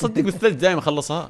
تصدق بالثلج دائما اخلصها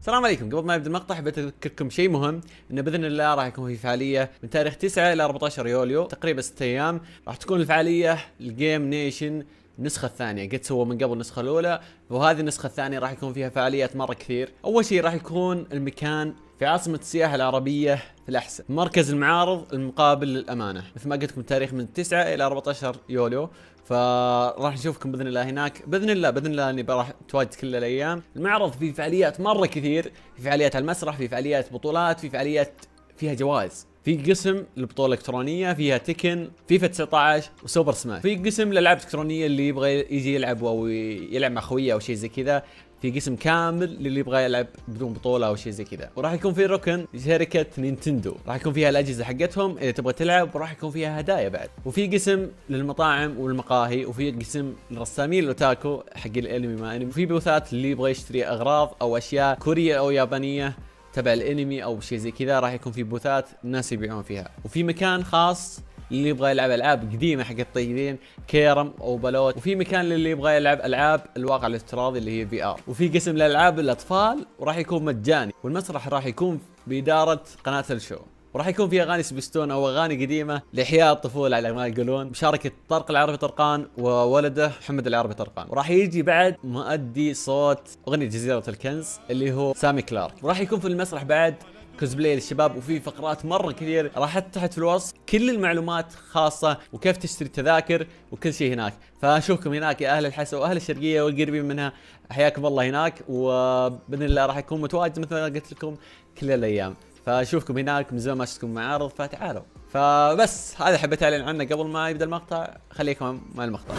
السلام عليكم قبل ما يبدا المقطع حبيت اذكركم شيء مهم انه باذن الله راح يكون في فعاليه من تاريخ 9 الى 14 يوليو تقريبا 6 ايام راح تكون الفعاليه الجيم نيشن النسخة الثانية قد سووا من قبل النسخة الأولى وهذه النسخة الثانية راح يكون فيها فعاليات مرة كثير أول شيء راح يكون المكان في عاصمة السياحة العربية في الأحسن مركز المعارض المقابل للأمانة مثل ما قلت لكم التاريخ من 9 إلى 14 يوليو فراح نشوفكم باذن الله هناك باذن الله باذن الله اني راح تواجد كل الايام المعرض فيه فعاليات مره كثير في فعاليات على المسرح في فعاليات بطولات في فعاليات فيها جوائز في قسم البطولة الإلكترونية فيها تكن فيفا 19 وسوبر سماش في قسم الألعاب الإلكترونية اللي يبغى يجي يلعب أو يلعب مع خويه أو شيء زي كذا في قسم كامل للي يبغى يلعب بدون بطوله او شيء زي كذا وراح يكون في ركن لشركه نينتندو راح يكون فيها الاجهزه حقتهم اذا تبغى تلعب وراح يكون فيها هدايا بعد وفي قسم للمطاعم والمقاهي وفي قسم للرسامين الاوتاكو حق الانمي ما انمي وفي بوثات اللي يبغى يشتري اغراض او اشياء كوريه او يابانيه تبع الانمي او شيء زي كذا راح يكون في بوثات الناس يبيعون فيها وفي مكان خاص اللي يبغى يلعب العاب قديمه حق الطيبين كيرم او بلوت وفي مكان للي يبغى يلعب العاب الواقع الافتراضي اللي هي في ار وفي قسم لالعاب الاطفال وراح يكون مجاني والمسرح راح يكون باداره قناه الشو وراح يكون في اغاني سبستون او اغاني قديمه لاحياء الطفوله على ما يقولون مشاركه طارق العربي طرقان وولده محمد العربي طرقان وراح يجي بعد مؤدي صوت اغنيه جزيره الكنز اللي هو سامي كلارك وراح يكون في المسرح بعد كوزبلاي للشباب وفي فقرات مره كثير راح تحت في الوصف كل المعلومات خاصه وكيف تشتري التذاكر وكل شيء هناك فاشوفكم هناك يا اهل الحسا واهل الشرقيه والقريبين منها حياكم الله هناك وباذن الله راح يكون متواجد مثل ما قلت لكم كل الايام فاشوفكم هناك من زمان ما شفتكم معارض فتعالوا فبس هذا حبيت اعلن عنه قبل ما يبدا المقطع خليكم مع المقطع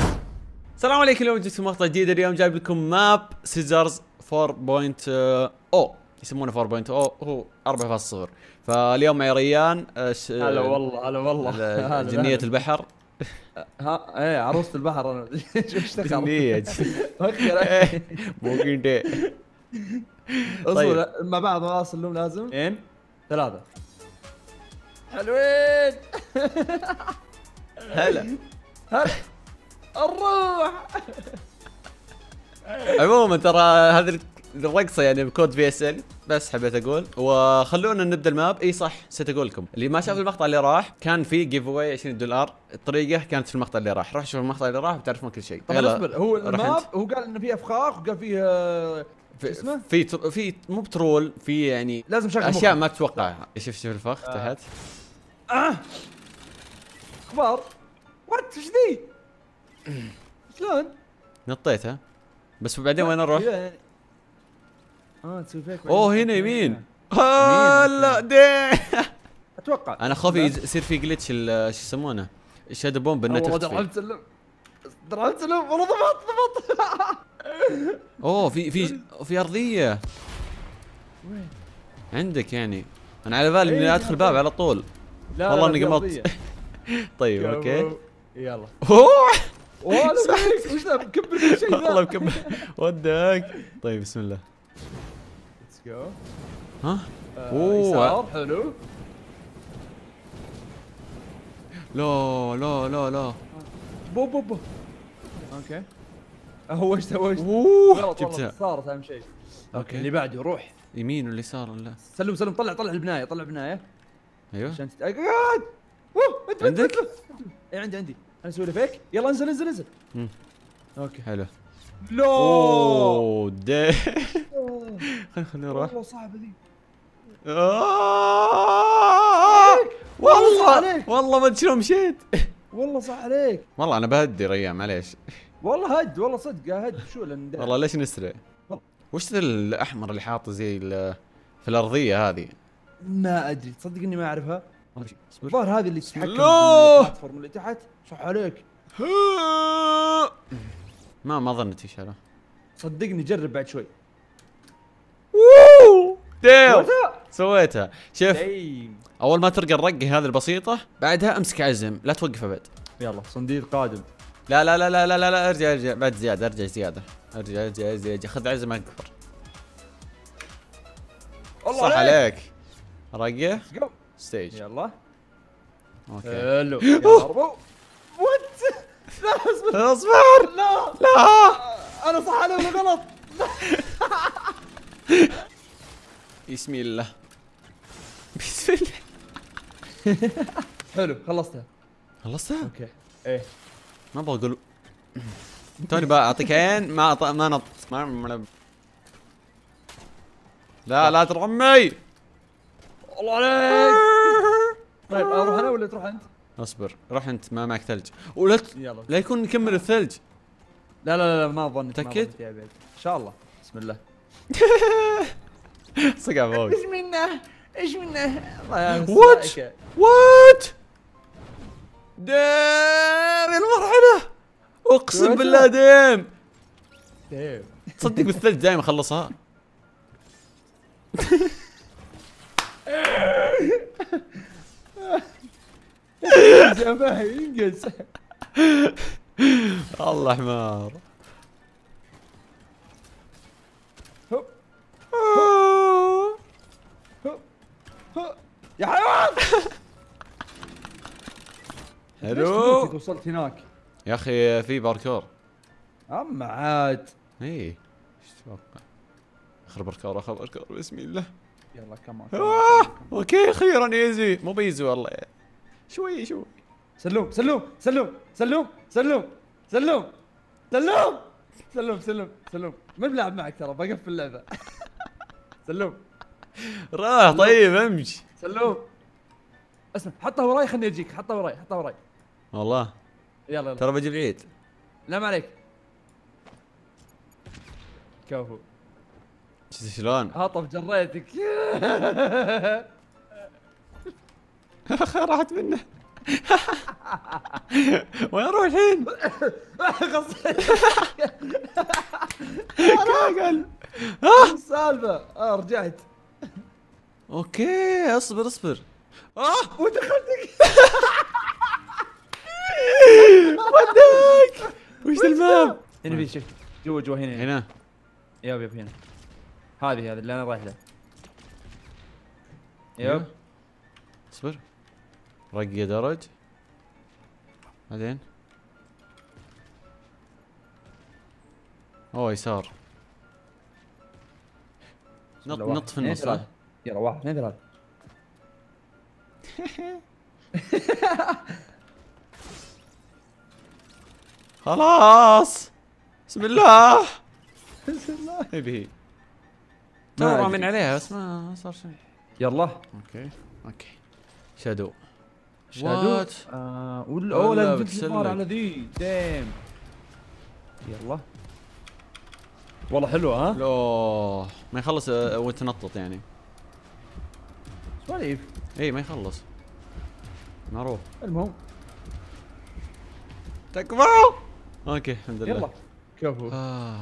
السلام عليكم اليوم جبت مقطع جديد اليوم جايب لكم ماب سيزرز 4.0 يسمونه 4.0 هو 4.0 فاليوم معي ريان هلا والله هلا والله جنية البحر ها ايه عروسة البحر انا ايش جنية فكر دي إيه، اصبر مع بعض واصل لهم لازم اثنين ثلاثة حلوين هلا هلا الروح عموما ترى هذه الرقصه يعني بكود في اس ال بس حبيت اقول وخلونا نبدا الماب اي صح نسيت اقول لكم اللي ما شاف المقطع اللي راح كان في جيف اواي 20 دولار الطريقه كانت في المقطع اللي راح روح شوف المقطع اللي راح بتعرفون كل شيء طبعا اصبر هو الماب هو قال انه في افخاخ وقال فيه في اسمه؟ في تر... في مو بترول في يعني لازم شغل اشياء مخ. ما تتوقعها شوف شوف الفخ آه. تحت اه اخبار وات ايش ذي؟ شلون؟ نطيتها بس بعدين وين اروح؟ إيه، اه تسوي فيك اوه هنا يمين هلا آه، دي اتوقع انا خوفي يصير في جلتش شو يسمونه الشادو بومب انه تختفي درعمت سلم درعمت سلم والله ضبط ضبط اوه في في في ارضيه وين عندك يعني انا على بالي اني إيه، ادخل باب على طول لا والله اني قمطت طيب اوكي يلا اوه والله وش ذا مكبر كل شيء والله مكبر ودك طيب بسم الله جو ها؟ اوه حلو لا لا لا لا بو بو بو اوكي هو ايش سويت؟ اوه جبتها صارت اهم شيء اوكي اللي بعده روح يمين واللي يسار ولا سلم سلم طلع طلع البنايه طلع البنايه ايوه عشان تتأكد. تت... أيوه، عندك؟ اي عندي عندي انا اسوي له فيك يلا انزل انزل انزل اوكي حلو لا خلينا خلينا نروح والله صعبه ذي آه! والله والله ما ادري مشيت والله صح عليك والله انا بهدي ريان معليش والله هد والله صدق هد شو لندى والله ليش نسرع وش ذا الاحمر اللي حاطه زي في الارضيه هذه ما ادري تصدق اني ما اعرفها الظاهر هذه اللي تتحكم بالبلاتفورم اللي تحت صح عليك ما ما ظنيت ان شاء صدقني جرب بعد شوي ديو سويتها شوف اول ما ترقى الرقه هذه البسيطه بعدها امسك عزم لا توقف ابد يلا صنديد قادم لا لا لا لا لا لا, ارجع ارجع بعد زياده ارجع زياده ارجع ارجع ارجع, خذ عزم اكبر الله صح عليك, عليك. رقه ستيج يلا اوكي حلو لا اصبر اصبر لا لا انا صح انا ولا غلط بسم الله بسم الله حلو خلصتها خلصتها؟ اوكي ايه ما ابغى اقول توني بعطيك عين ما أط... ما نط ما لا لا ترى امي الله عليك طيب اروح انا ولا تروح انت؟ اصبر روح انت ما معك ثلج ولا يلا. لا يكون نكمل الثلج لا لا لا ما اظن متاكد؟ ان شاء الله بسم الله صقع فوق ايش منه ايش منه وات وات دام المرحله اقسم بالله دام دام تصدق بالثلج دائما اخلصها يا باهي ينقز الله حمار يا حيوان حلو وصلت هناك يا اخي في باركور اما عاد ايه ايش تتوقع؟ اخر باركور اخر باركور بسم الله يلا كمان آه، اوكي اخيرا ايزي مو بيزي والله شوي شوي سلوم سلوم سلوم سلوم سلوم سلوم سلوم سلوم سلوم سلوم من بلعب معك ترى بقفل اللعبه سلوم راح طيب امشي سلوم اسمع حطه وراي خلني اجيك حطه وراي حطه وراي والله يلا يلا ترى بجيب عيد لا ما عليك كفو شلون؟ هطف جريتك راحت منه وين اروح الحين؟ ايش آه. السالفة اه رجعت اوكي اصبر اصبر اه ودخلتك ودك وش الباب؟ هنا في شيء جوا جوا هنا هنا يب يب هنا هذه هذه اللي انا رايح لها يب اصبر رقي درج بعدين اوه يسار نط نط في إيه، النص يلا واحد اثنين ثلاثة خلاص بسم الله بسم الله يبي تو من عليها بس ما صار شيء يلا اوكي اوكي شادو شادو آه ولا اوه لازم على ذي ديم يلا والله حلو ها؟ لا ما يخلص آه، وتنطط يعني سواليف اي ما يخلص معروف المهم تكبروا اوكي الحمد لله يلا كفو آه.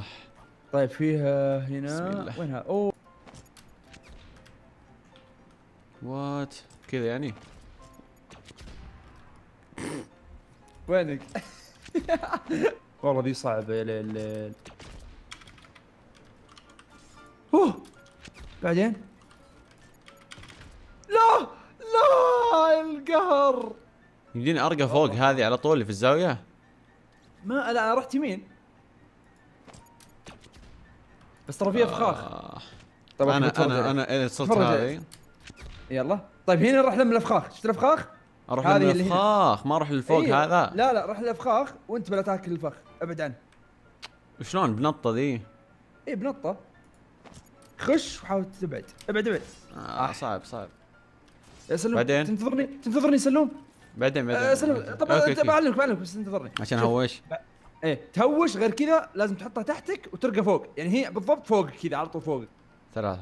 طيب فيها هنا وينها اوه وات كذا يعني وينك؟ والله ذي صعبة يا ليل اوه بعدين لا لا القهر يمديني ارقى فوق هذه على طول اللي في الزاوية؟ ما لا انا رحت يمين بس ترى فيها آه. فخاخ طبعا انا انا انا صرت هذه يلا طيب هنا نروح لم الافخاخ شفت الافخاخ؟ اروح للفخاخ ما اروح للفوق إيه. هذا لا لا روح للفخاخ وانت بلا تاكل الفخ ابعد عنه شلون بنطه ذي؟ اي بنطه خش وحاول تبعد ابعد ابعد آه،, آه صعب صعب يا سلم بعدين تنتظرني تنتظرني سلوم بعدين بعدين آه سلم طبعا بعلمك بعلمك بس تنتظرني عشان هوش ايه تهوش غير كذا لازم تحطها تحتك وترقى فوق يعني هي بالضبط فوق كذا على طول فوق ثلاثة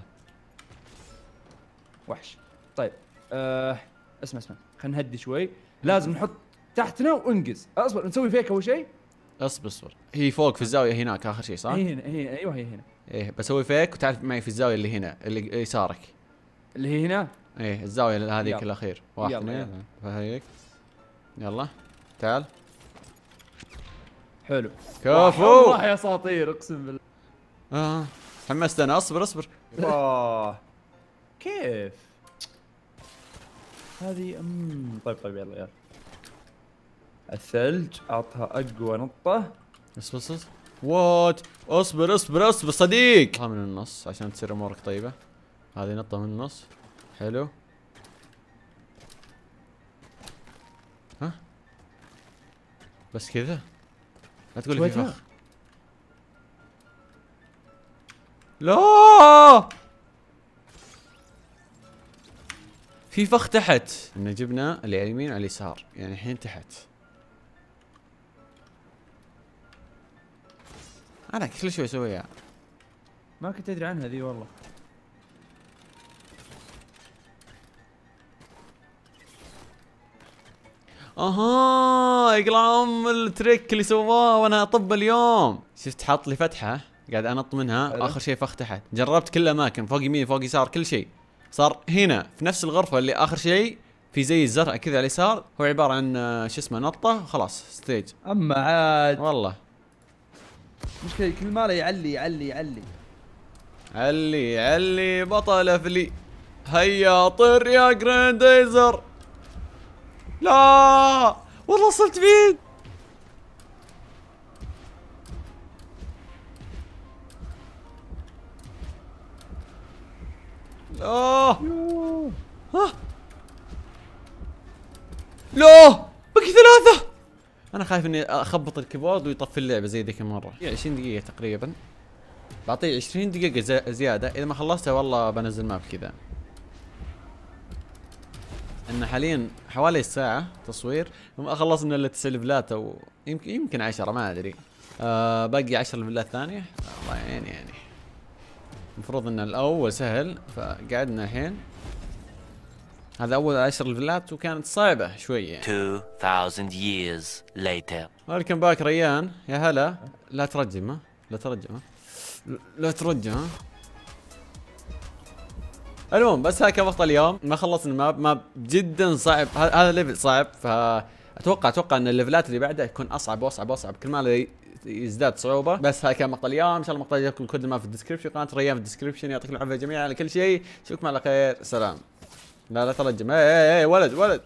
وحش طيب أه اسمع اسمع خلينا نهدي شوي لازم نحط تحتنا وانقز اصبر نسوي فيك اول شيء اصبر اصبر هي فوق في الزاويه هناك اخر شيء صح؟ هي هنا هي ايوه هي هنا ايه بسوي فيك وتعرف معي في الزاويه اللي هنا اللي يسارك اللي هي هنا؟ ايه الزاويه هذيك الاخير واحد اثنين فهيك يلا تعال حلو كفو والله يا اساطير اقسم بالله اه حمست انا اصبر اصبر كيف هذه اممم طيب طيب يلا يلا الثلج اعطها اقوى نطه بس بس بس وات اصبر اصبر اصبر صديق من النص عشان تصير امورك طيبه هذه نطه من النص حلو ها بس كذا لا تقول لي في فخ لا في فخ تحت احنا جبنا اللي على اليمين وعلى اليسار يعني الحين تحت انا كل شوي اسويها ما كنت ادري عنها ذي والله اها اقلام التريك اللي سواه وانا اطب اليوم شفت حاط لي فتحه قاعد انط منها اخر شيء فخ تحت جربت كل الاماكن فوق يمين فوق يسار كل شيء صار هنا في نفس الغرفه اللي اخر شيء في زي الزرع كذا على اليسار هو عباره عن آه، شو اسمه نطه خلاص ستيج اما عاد والله مشكله كل ماله يعلي يعلي يعلي علي علي بطل افلي هيا طر يا ايزر لا والله وصلت فين اوه آه. آه. لا باقي ثلاثة انا خايف اني اخبط الكيبورد ويطفي اللعبة زي ذيك المرة 20 يعني دقيقة تقريبا بعطيه 20 دقيقة زيادة اذا ما خلصتها والله بنزل ماب كذا ان حاليا حوالي ساعة تصوير ما خلصنا الا تسع ليفلات او يمكن يمكن 10 ما ادري آه باقي 10 ليفلات ثانية الله يعين يعني المفروض ان الاول سهل فقعدنا الحين هذا اول عشر ليفلات وكانت صعبه شويه 2000 يعني. years later ويلكم باك ريان يا هلا لا ترجم ها لا ترجم ها لا ترجم ها المهم بس هاي كان اليوم ما خلصنا الماب ماب جدا صعب هذا ليفل صعب ف اتوقع اتوقع ان الليفلات اللي بعدها يكون اصعب واصعب واصعب كل ما يزداد صعوبه بس هاي كان مقطع اليوم ان شاء الله مقطع يكون كل ما في الديسكربشن قناه ريان في الديسكربشن يعطيكم العافيه جميعا على كل شيء اشوفكم على خير سلام لا لا ترجم اي اي ولد ولد